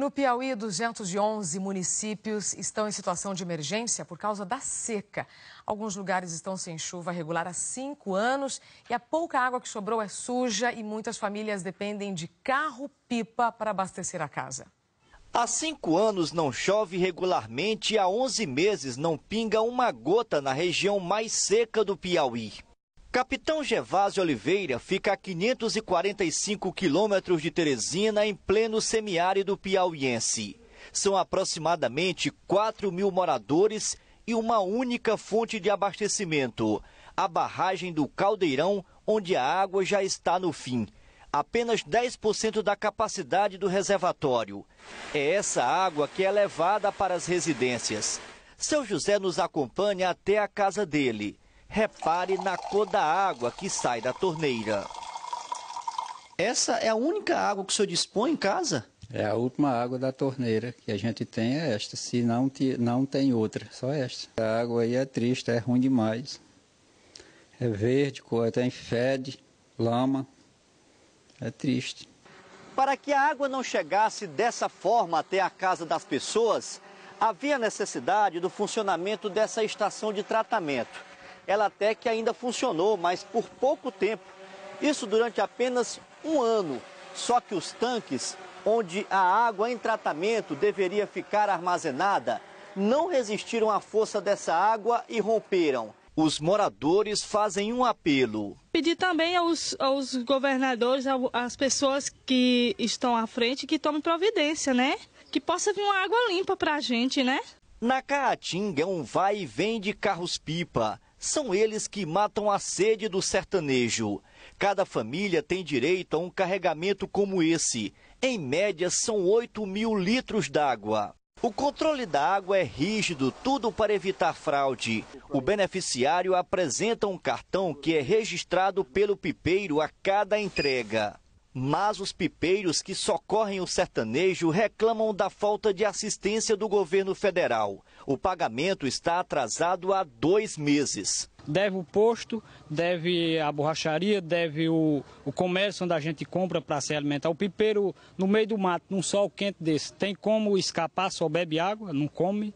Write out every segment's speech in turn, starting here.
No Piauí, 211 municípios estão em situação de emergência por causa da seca. Alguns lugares estão sem chuva regular há cinco anos e a pouca água que sobrou é suja e muitas famílias dependem de carro-pipa para abastecer a casa. Há cinco anos não chove regularmente e há 11 meses não pinga uma gota na região mais seca do Piauí. Capitão Gervásio Oliveira fica a 545 quilômetros de Teresina, em pleno semiárido piauiense. São aproximadamente 4 mil moradores e uma única fonte de abastecimento, a barragem do Caldeirão, onde a água já está no fim. Apenas 10% da capacidade do reservatório. É essa água que é levada para as residências. Seu José nos acompanha até a casa dele repare na cor da água que sai da torneira. Essa é a única água que o senhor dispõe em casa? É a última água da torneira que a gente tem é esta, se não, te, não tem outra, só esta. A água aí é triste, é ruim demais. É verde, tem fede, lama, é triste. Para que a água não chegasse dessa forma até a casa das pessoas, havia necessidade do funcionamento dessa estação de tratamento ela até que ainda funcionou, mas por pouco tempo. Isso durante apenas um ano. Só que os tanques, onde a água em tratamento deveria ficar armazenada, não resistiram à força dessa água e romperam. Os moradores fazem um apelo. Pedir também aos, aos governadores, às pessoas que estão à frente, que tomem providência, né? Que possa vir uma água limpa para a gente, né? Na Caatinga é um vai e vem de carros-pipa. São eles que matam a sede do sertanejo. Cada família tem direito a um carregamento como esse. Em média, são 8 mil litros d'água. O controle da água é rígido, tudo para evitar fraude. O beneficiário apresenta um cartão que é registrado pelo pipeiro a cada entrega. Mas os pipeiros que socorrem o sertanejo reclamam da falta de assistência do governo federal. O pagamento está atrasado há dois meses. Deve o posto, deve a borracharia, deve o, o comércio onde a gente compra para se alimentar. O pipeiro no meio do mato, num sol quente desse, tem como escapar, só bebe água, não come.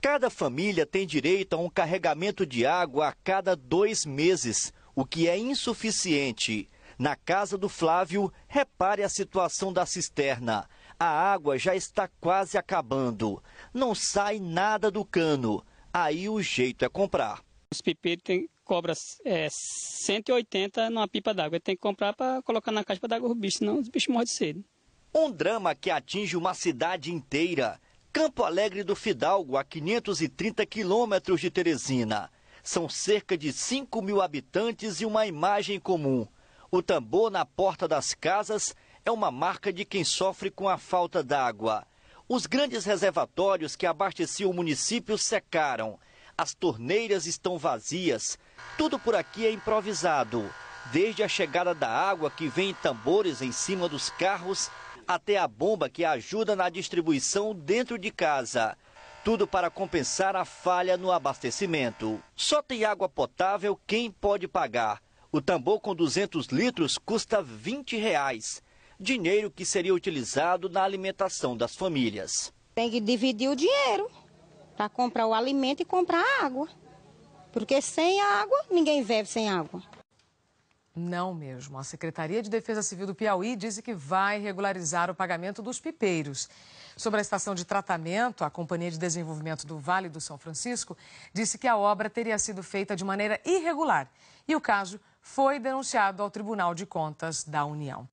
Cada família tem direito a um carregamento de água a cada dois meses, o que é insuficiente. Na casa do Flávio, repare a situação da cisterna. A água já está quase acabando. Não sai nada do cano. Aí o jeito é comprar. Os pipetes cobram é, 180 numa pipa d'água. Tem que comprar para colocar na caixa d'água os bicho, senão os bichos morrem de Um drama que atinge uma cidade inteira. Campo Alegre do Fidalgo, a 530 quilômetros de Teresina. São cerca de 5 mil habitantes e uma imagem comum o tambor na porta das casas é uma marca de quem sofre com a falta d'água. Os grandes reservatórios que abasteciam o município secaram. As torneiras estão vazias. Tudo por aqui é improvisado. Desde a chegada da água que vem em tambores em cima dos carros até a bomba que ajuda na distribuição dentro de casa. Tudo para compensar a falha no abastecimento. Só tem água potável quem pode pagar. O tambor com 200 litros custa 20, reais, dinheiro que seria utilizado na alimentação das famílias. Tem que dividir o dinheiro para comprar o alimento e comprar a água. Porque sem água, ninguém vive sem água. Não mesmo. A Secretaria de Defesa Civil do Piauí disse que vai regularizar o pagamento dos pipeiros. Sobre a estação de tratamento, a Companhia de Desenvolvimento do Vale do São Francisco disse que a obra teria sido feita de maneira irregular e o caso foi denunciado ao Tribunal de Contas da União.